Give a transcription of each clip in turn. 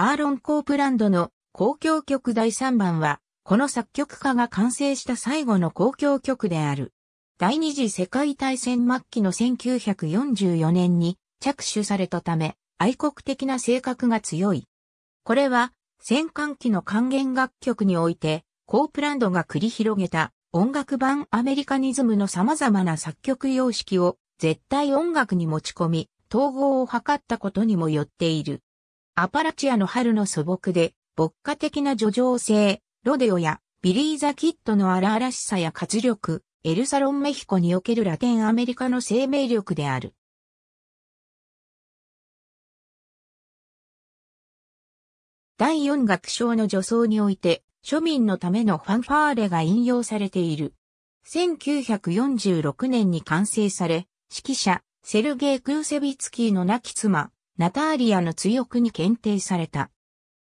アーロン・コープランドの公共曲第3番は、この作曲家が完成した最後の公共曲である。第二次世界大戦末期の1944年に着手されたため、愛国的な性格が強い。これは、戦艦機の還元楽曲において、コープランドが繰り広げた音楽版アメリカニズムの様々な作曲様式を絶対音楽に持ち込み、統合を図ったことにもよっている。アパラチアの春の素朴で、牧歌的な叙情性、ロデオやビリー・ザ・キッドの荒々しさや活力、エルサロン・メヒコにおけるラテンアメリカの生命力である。第四楽章の助走において、庶民のためのファンファーレが引用されている。1946年に完成され、指揮者、セルゲイ・クーセビツキーの亡き妻、ナターリアの追憶に検定された。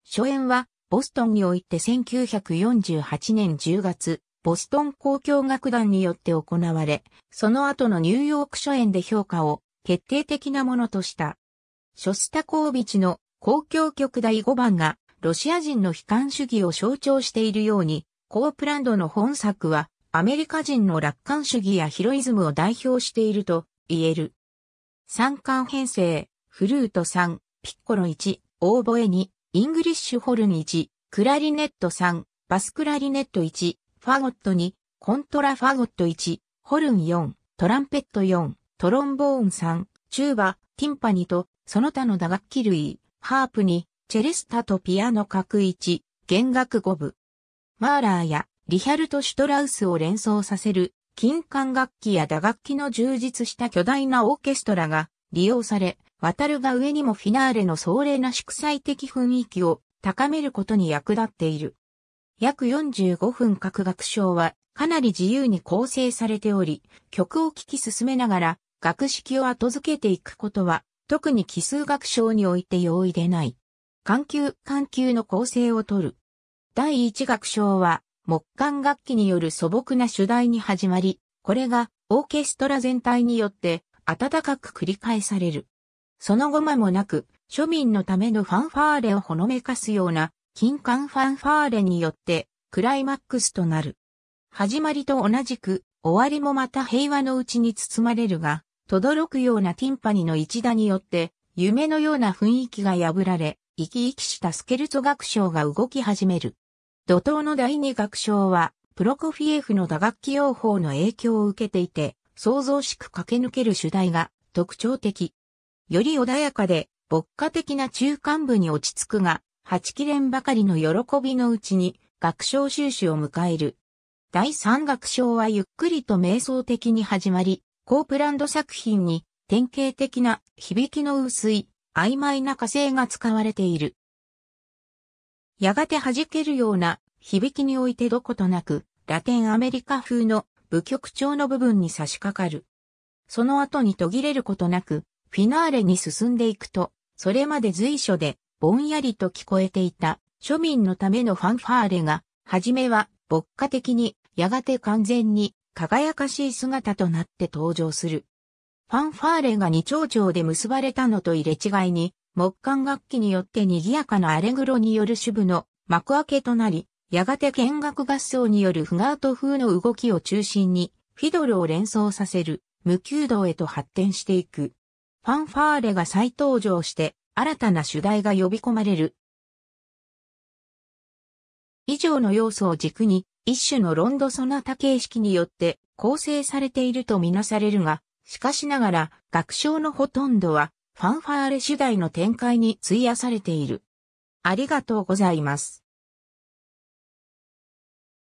初演は、ボストンにおいて1948年10月、ボストン公共楽団によって行われ、その後のニューヨーク初演で評価を決定的なものとした。ショスタコービチの公共曲第5番がロシア人の悲観主義を象徴しているように、コープランドの本作はアメリカ人の楽観主義やヒロイズムを代表していると言える。三巻編成、フルート3、ピッコロ1、オーボエ2、イングリッシュホルン1、クラリネット3、バスクラリネット1、ファゴット2、コントラファゴット1、ホルン4、トランペット4、トロンボーン3、チューバ、ティンパニと、その他の打楽器類、ハープに、チェレスタとピアノ角1、弦楽5部。マーラーやリヒャルト・シュトラウスを連想させる、金管楽器や打楽器の充実した巨大なオーケストラが利用され、渡るが上にもフィナーレの壮麗な祝祭的雰囲気を高めることに役立っている。約45分各楽章はかなり自由に構成されており、曲を聴き進めながら楽式を後付けていくことは特に奇数楽章において容易でない。緩急、緩急の構成をとる。第一楽章は木管楽器による素朴な主題に始まり、これがオーケストラ全体によって暖かく繰り返される。その後間もなく、庶民のためのファンファーレをほのめかすような、金管ファンファーレによって、クライマックスとなる。始まりと同じく、終わりもまた平和のうちに包まれるが、とどろくようなティンパニの一打によって、夢のような雰囲気が破られ、生き生きしたスケルツ楽章が動き始める。怒涛の第二楽章は、プロコフィエフの打楽器用法の影響を受けていて、想像しく駆け抜ける主題が特徴的。より穏やかで、牧歌的な中間部に落ち着くが、八れんばかりの喜びのうちに、学章収士を迎える。第三学章はゆっくりと瞑想的に始まり、高プランド作品に典型的な響きの薄い曖昧な火星が使われている。やがて弾けるような響きにおいてどことなくラテンアメリカ風の部曲調の部分に差し掛かる。その後に途切れることなくフィナーレに進んでいくと、それまで随所でぼんやりと聞こえていた庶民のためのファンファーレが、はじめは牧歌的に、やがて完全に輝かしい姿となって登場する。ファンファーレが二丁丁で結ばれたのと入れ違いに、木管楽器によって賑やかなアレグロによる主部の幕開けとなり、やがて見学合奏によるフガート風の動きを中心に、フィドルを連想させる無休道へと発展していく。ファンファーレが再登場して、新たな主題が呼び込まれる。以上の要素を軸に、一種のロンドソナタ形式によって構成されているとみなされるが、しかしながら、楽章のほとんどは、ファンファーレ主題の展開に費やされている。ありがとうございます。